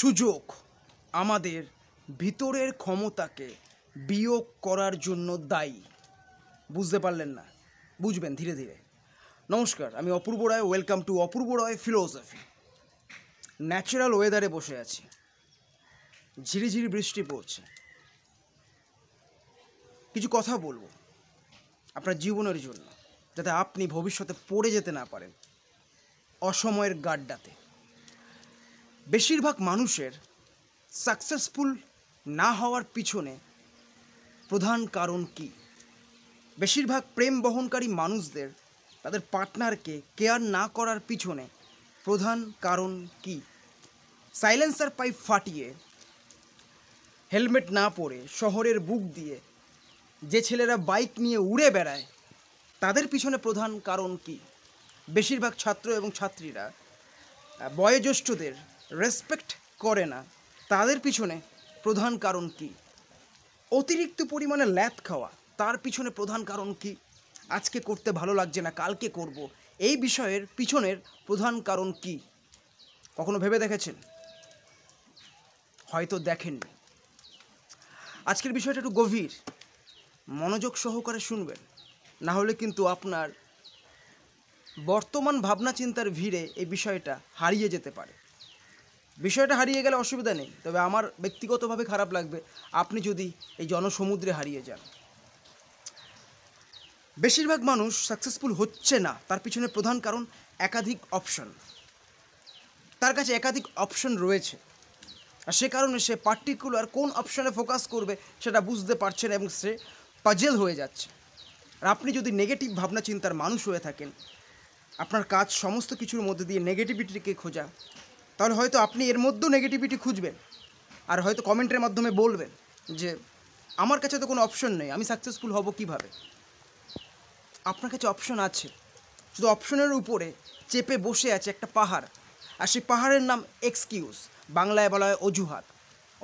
সুযোগ আমাদের ভিতরের ক্ষমতাকে বিয়োগ করার জন্য দায়ী বুঝতে পারলেন না বুঝবেন ধীরে ধীরে নমস্কার আমি Apurba Roy welcome to Apurba Roy philosophy natural ওয়েদারে বসে আছি ঝিরিঝিরি বৃষ্টি পড়ছে কিছু কথা বলবো আপনার জীবনের জন্য যাতে আপনি ভবিষ্যতে পড়ে যেতে না পারেন অসময়ের গাড্ডাতে বেশিরভাগ মানুষের সাকসেসফুল না হওয়ার পিছনে প্রধান কারণ কি বেশিরভাগ প্রেম বহনকারী মানুষদের তাদের পার্টনারকে কেয়ার না করার পিছনে প্রধান কারণ কি সাইলেন্সার পাইপ ফাটিয়ে হেলমেট না পরে শহরের বুক দিয়ে যে ছেলেরা বাইক নিয়ে উড়ে বেড়ায় তাদের পিছনে প্রধান কারণ কি বেশিরভাগ ছাত্র এবং ছাত্রীরা বয়োজ্যেষ্ঠদের রেসপেক্ট করে না তাদের পিছনে প্রধান কারণ কি অতিরিক্ত পরিমাণে ল্যাথ খাওয়া তার পিছনে প্রধান কারণ কি আজকে করতে ভালো লাগছে না কালকে করব এই বিষয়ের পিছনের প্রধান কারণ কি কখনো ভেবে দেখেছেন হয়তো দেখেননি আজকের বিষয়টা একটু গভীর মনোযোগ সহকারে শুনবেন না হলে কিন্তু আপনার বর্তমান ভাবনা চিন্তার ভিড়ে এই বিষয়টা হারিয়ে যেতে পারে বিষয়টা হারিয়ে গেলে অসুবিধা নেই তবে আমার ব্যক্তিগতভাবে খারাপ লাগবে আপনি যদি এই জনসমুদ্রে হারিয়ে যান বেশিরভাগ মানুষ সাকসেসফুল হচ্ছে না তার পিছনে প্রধান কারণ একাধিক অপশন তার কাছে একাধিক অপশন রয়েছে আর সে কারণে সে পার্টিকুলার কোন অপশনে ফোকাস করবে সেটা বুঝতে পারছে না এবং সে পাজেল হয়ে যাচ্ছে আর আপনি যদি নেগেটিভ ভাবনা চিন্তার মানুষ হয়ে থাকেন আপনার কাজ সমস্ত কিছুর মধ্যে দিয়ে নেগেটিভিটিকে খোঁজা তাহলে হয়তো আপনি এর মধ্যেও নেগেটিভিটি খুঁজবেন আর হয়তো কমেন্টের মাধ্যমে বলবেন যে আমার কাছে তো কোনো অপশন নেই আমি সাকসেসফুল হব কিভাবে আপনার কাছে অপশন আছে শুধু অপশনের উপরে চেপে বসে আছে একটা পাহাড় আর সেই পাহাড়ের নাম এক্সকিউজ বাংলায় বলা হয় অজুহাত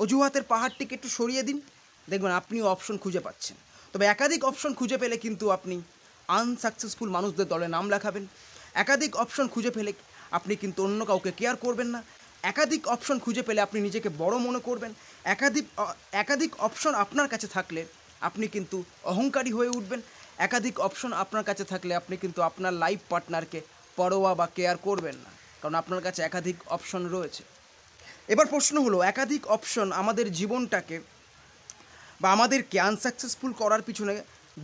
অজুহাতের পাহাড়টিকে একটু সরিয়ে দিন দেখবেন আপনিও অপশন খুঁজে পাচ্ছেন তবে একাধিক অপশন খুঁজে পেলে কিন্তু আপনি আনসাকসেসফুল মানুষদের দলে নাম লেখাবেন একাধিক অপশন খুঁজে পেলে আপনি কিন্তু অন্য কাউকে কেয়ার করবেন না একাধিক অপশন খুঁজে পেলে আপনি নিজেকে বড় মনে করবেন একাধিক একাধিক অপশন আপনার কাছে থাকলে আপনি কিন্তু অহংকারী হয়ে উঠবেন একাধিক অপশন আপনার কাছে থাকলে আপনি কিন্তু আপনার লাইফ পার্টনারকে পরোয়া বা কেয়ার করবেন না কারণ আপনার কাছে একাধিক অপশন রয়েছে এবার প্রশ্ন হলো একাধিক অপশন আমাদের জীবনটাকে বা আমাদেরকে আনসাকসেসফুল করার পিছনে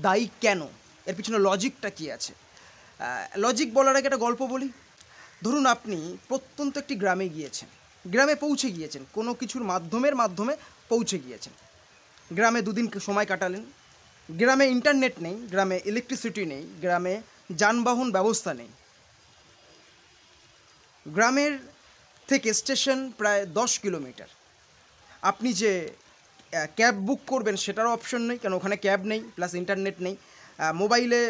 দায়ী কেন এর পিছনে লজিকটা কী আছে লজিক বলার আগে একটা গল্প বলি ধরুন আপনি প্রত্যন্ত একটি গ্রামে গিয়েছেন গ্রামে পৌঁছে গিয়েছেন কোনো কিছুর মাধ্যমের মাধ্যমে পৌঁছে গিয়েছেন গ্রামে দুদিন সময় কাটালেন গ্রামে ইন্টারনেট নেই গ্রামে ইলেকট্রিসিটি নেই গ্রামে যানবাহন ব্যবস্থা নেই গ্রামের থেকে স্টেশন প্রায় দশ কিলোমিটার আপনি যে ক্যাব বুক করবেন সেটারও অপশন নেই কেন ওখানে ক্যাব নেই প্লাস ইন্টারনেট নেই মোবাইলে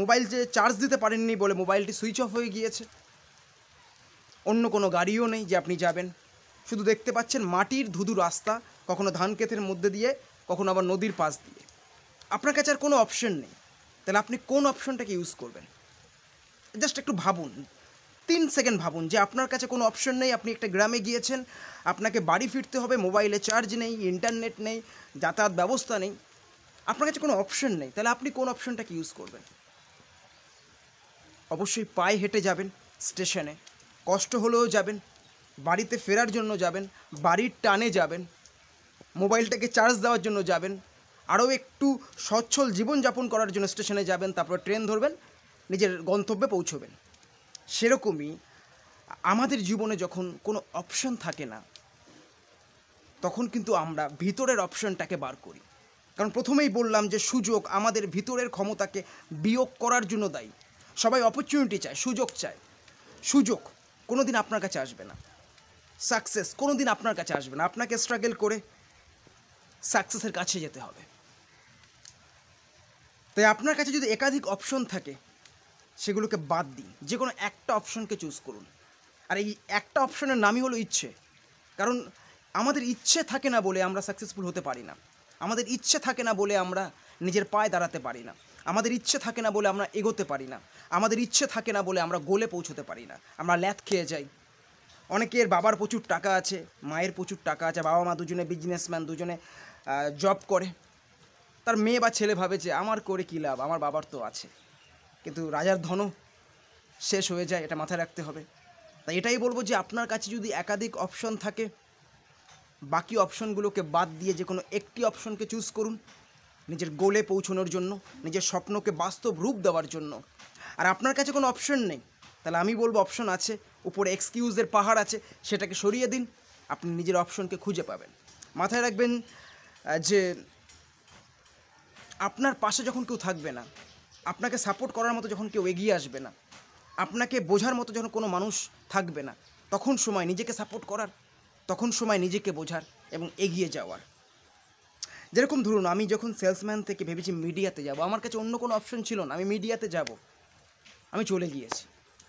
মোবাইল যে চার্জ দিতে পারেননি বলে মোবাইলটি সুইচ অফ হয়ে গিয়েছে অন্য কোনো গাড়িও নেই যে আপনি যাবেন শুধু দেখতে পাচ্ছেন মাটির ধুধু রাস্তা কখনো ধান ক্ষেতের মধ্যে দিয়ে কখনো আবার নদীর পাশ দিয়ে আপনার কাছে আর কোনো অপশন নেই তাহলে আপনি কোন অপশনটাকে ইউজ করবেন জাস্ট একটু ভাবুন তিন সেকেন্ড ভাবুন যে আপনার কাছে কোনো অপশন নেই আপনি একটা গ্রামে গিয়েছেন আপনাকে বাড়ি ফিরতে হবে মোবাইলে চার্জ নেই ইন্টারনেট নেই যাতায়াত ব্যবস্থা নেই আপনার কাছে কোনো অপশন নেই তাহলে আপনি কোন অপশনটাকে ইউজ করবেন অবশ্যই পায়ে হেঁটে যাবেন স্টেশনে কষ্ট হলেও যাবেন বাড়িতে ফেরার জন্য যাবেন বাড়ির টানে যাবেন মোবাইলটাকে চার্জ দেওয়ার জন্য যাবেন আরও একটু সচ্ছল জীবনযাপন করার জন্য স্টেশনে যাবেন তারপর ট্রেন ধরবেন নিজের গন্তব্যে পৌঁছবেন সেরকমই আমাদের জীবনে যখন কোনো অপশন থাকে না তখন কিন্তু আমরা ভিতরের অপশনটাকে বার করি কারণ প্রথমেই বললাম যে সুযোগ আমাদের ভিতরের ক্ষমতাকে বিয়োগ করার জন্য দায়ী সবাই অপরচুনিটি চায় সুযোগ চায় সুযোগ কোনো দিন আপনার কাছে আসবে না সাকসেস কোনো দিন আপনার কাছে আসবে না আপনাকে স্ট্রাগল করে সাকসেসের কাছে যেতে হবে তাই আপনার কাছে যদি একাধিক অপশন থাকে সেগুলোকে বাদ দিন যে কোনো একটা অপশনকে চুজ করুন আর এই একটা অপশনের নামই হলো ইচ্ছে কারণ আমাদের ইচ্ছে থাকে না বলে আমরা সাকসেসফুল হতে পারি না আমাদের ইচ্ছে থাকে না বলে আমরা নিজের পায়ে দাঁড়াতে পারি না আমাদের ইচ্ছে থাকে না বলে আমরা এগোতে পারি না আমাদের ইচ্ছে থাকে না বলে আমরা গোলে পৌঁছতে পারি না আমরা ল্যাথ খেয়ে যাই অনেকের বাবার প্রচুর টাকা আছে মায়ের প্রচুর টাকা আছে বাবা মা দুজনে বিজনেসম্যান দুজনে জব করে তার মেয়ে বা ছেলে ভাবে যে আমার করে কী লাভ আমার বাবার তো আছে কিন্তু রাজার ধনও শেষ হয়ে যায় এটা মাথায় রাখতে হবে তাই এটাই বলবো যে আপনার কাছে যদি একাধিক অপশন থাকে বাকি অপশনগুলোকে বাদ দিয়ে যে কোনো একটি অপশনকে চুজ করুন নিজের গোলে পৌঁছানোর জন্য নিজের স্বপ্নকে বাস্তব রূপ দেওয়ার জন্য আর আপনার কাছে কোনো অপশন নেই তাহলে আমি বলবো অপশন আছে উপরে এক্সকিউজের পাহাড় আছে সেটাকে সরিয়ে দিন আপনি নিজের অপশনকে খুঁজে পাবেন মাথায় রাখবেন যে আপনার পাশে যখন কেউ থাকবে না আপনাকে সাপোর্ট করার মতো যখন কেউ এগিয়ে আসবে না আপনাকে বোঝার মতো যখন কোনো মানুষ থাকবে না তখন সময় নিজেকে সাপোর্ট করার তখন সময় নিজেকে বোঝার এবং এগিয়ে যাওয়ার যেরকম ধরুন আমি যখন সেলসম্যান থেকে ভেবেছি মিডিয়াতে যাব আমার কাছে অন্য কোনো অপশন ছিল না আমি মিডিয়াতে যাব আমি চলে গিয়েছি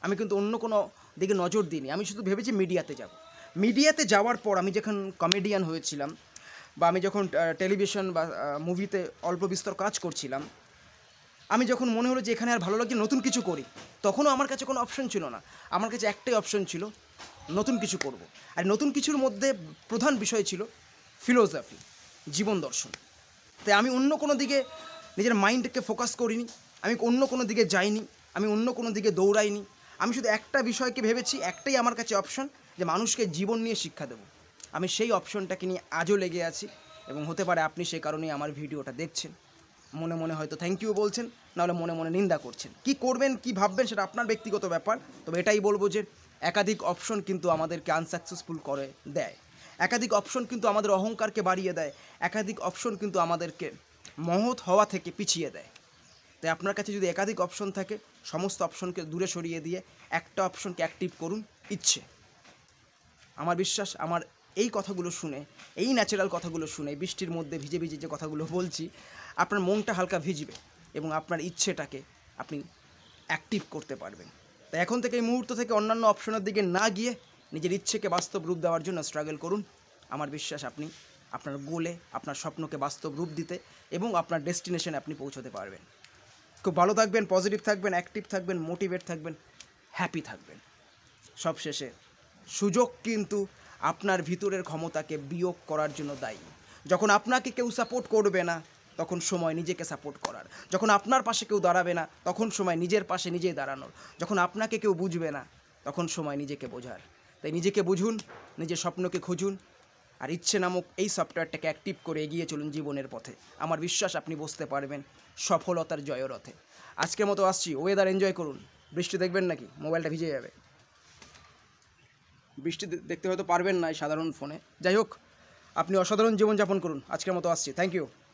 আমি কিন্তু অন্য কোনো দিকে নজর দিইনি আমি শুধু ভেবেছি মিডিয়াতে যাব মিডিয়াতে যাওয়ার পর আমি যখন কমেডিয়ান হয়েছিলাম বা আমি যখন টেলিভিশন বা মুভিতে অল্প বিস্তর কাজ করছিলাম আমি যখন মনে হলো যে এখানে আর ভালো লাগছে নতুন কিছু করি তখনও আমার কাছে কোনো অপশন ছিল না আমার কাছে একটাই অপশন ছিল নতুন কিছু করব। আর নতুন কিছুর মধ্যে প্রধান বিষয় ছিল ফিলোসফি জীবন দর্শন তাই আমি অন্য কোনো দিকে নিজের মাইন্ডকে ফোকাস করিনি আমি অন্য কোনো দিকে যাইনি আমি অন্য কোনো দিকে দৌড়াইনি আমি শুধু একটা বিষয়কে ভেবেছি একটাই আমার কাছে অপশন যে মানুষকে জীবন নিয়ে শিক্ষা দেবো আমি সেই অপশনটাকে নিয়ে আজও লেগে আছি এবং হতে পারে আপনি সেই কারণেই আমার ভিডিওটা দেখছেন মনে মনে হয়তো থ্যাংক ইউ বলছেন নাহলে মনে মনে নিন্দা করছেন কি করবেন কি ভাববেন সেটা আপনার ব্যক্তিগত ব্যাপার তবে এটাই বলবো যে একাধিক অপশন কিন্তু আমাদেরকে আনসাকসেসফুল করে দেয় একাধিক অপশন কিন্তু আমাদের অহংকারকে বাড়িয়ে দেয় একাধিক অপশন কিন্তু আমাদেরকে মহৎ হওয়া থেকে পিছিয়ে দেয় তাই আপনার কাছে যদি একাধিক অপশন থাকে সমস্ত অপশনকে দূরে সরিয়ে দিয়ে একটা অপশনকে অ্যাক্টিভ করুন ইচ্ছে আমার বিশ্বাস আমার এই কথাগুলো শুনে এই ন্যাচারাল কথাগুলো শুনে বৃষ্টির মধ্যে ভিজে ভিজে যে কথাগুলো বলছি আপনার মনটা হালকা ভিজবে এবং আপনার ইচ্ছেটাকে আপনি অ্যাক্টিভ করতে পারবেন তাই এখন থেকে এই মুহূর্ত থেকে অন্যান্য অপশনের দিকে না গিয়ে নিজের ইচ্ছেকে বাস্তব রূপ দেওয়ার জন্য স্ট্রাগল করুন আমার বিশ্বাস আপনি আপনার গোলে আপনার স্বপ্নকে বাস্তব রূপ দিতে এবং আপনার ডেস্টিনেশনে আপনি পৌঁছতে পারবেন খুব ভালো থাকবেন পজিটিভ থাকবেন অ্যাক্টিভ থাকবেন মোটিভেট থাকবেন হ্যাপি থাকবেন সবশেষে সুযোগ কিন্তু আপনার ভিতরের ক্ষমতাকে বিয়োগ করার জন্য দায়ী যখন আপনাকে কেউ সাপোর্ট করবে না তখন সময় নিজেকে সাপোর্ট করার যখন আপনার পাশে কেউ দাঁড়াবে না তখন সময় নিজের পাশে নিজেই দাঁড়ানোর যখন আপনাকে কেউ বুঝবে না তখন সময় নিজেকে বোঝার তাই নিজেকে বুঝুন নিজের স্বপ্নকে খুঁজুন আর ইচ্ছে নামক এই সফটওয়্যারটাকে অ্যাক্টিভ করে এগিয়ে চলুন জীবনের পথে আমার বিশ্বাস আপনি বসতে পারবেন সফলতার জয়রথে আজকের মতো আসছি ওয়েদার এনজয় করুন বৃষ্টি দেখবেন নাকি মোবাইলটা ভিজে যাবে বৃষ্টি দেখতে হয়তো পারবেন না এই সাধারণ ফোনে যাই হোক আপনি অসাধারণ জীবনযাপন করুন আজকের মতো আসছি থ্যাংক ইউ